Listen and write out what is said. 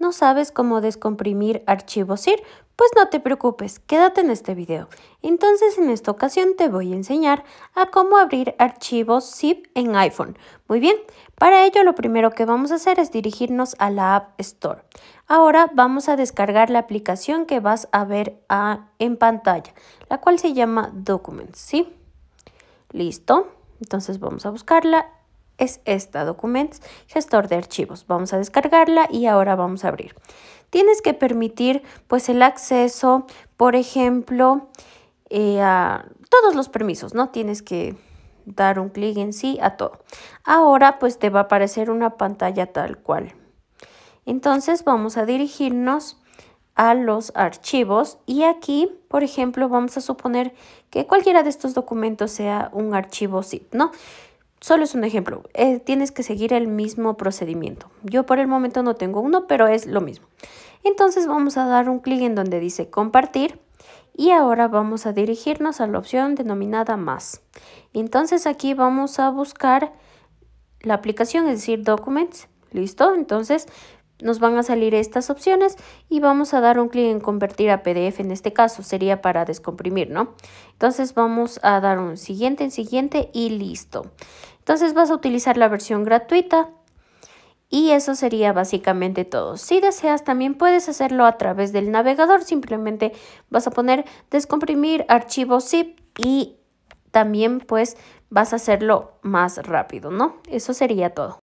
¿No sabes cómo descomprimir archivos zip? Pues no te preocupes, quédate en este video. Entonces en esta ocasión te voy a enseñar a cómo abrir archivos zip en iPhone. Muy bien, para ello lo primero que vamos a hacer es dirigirnos a la App Store. Ahora vamos a descargar la aplicación que vas a ver en pantalla, la cual se llama Documents, ¿sí? Listo, entonces vamos a buscarla es esta, documentos, gestor de archivos. Vamos a descargarla y ahora vamos a abrir. Tienes que permitir pues el acceso, por ejemplo, eh, a todos los permisos, ¿no? Tienes que dar un clic en sí a todo. Ahora pues te va a aparecer una pantalla tal cual. Entonces vamos a dirigirnos a los archivos y aquí, por ejemplo, vamos a suponer que cualquiera de estos documentos sea un archivo zip, ¿no? Solo es un ejemplo, eh, tienes que seguir el mismo procedimiento. Yo por el momento no tengo uno, pero es lo mismo. Entonces vamos a dar un clic en donde dice compartir y ahora vamos a dirigirnos a la opción denominada más. Entonces aquí vamos a buscar la aplicación, es decir, Documents. ¿Listo? Entonces nos van a salir estas opciones y vamos a dar un clic en convertir a PDF en este caso, sería para descomprimir, ¿no? Entonces vamos a dar un siguiente en siguiente y listo. Entonces vas a utilizar la versión gratuita y eso sería básicamente todo. Si deseas también puedes hacerlo a través del navegador, simplemente vas a poner descomprimir archivo zip y también pues vas a hacerlo más rápido, ¿no? Eso sería todo.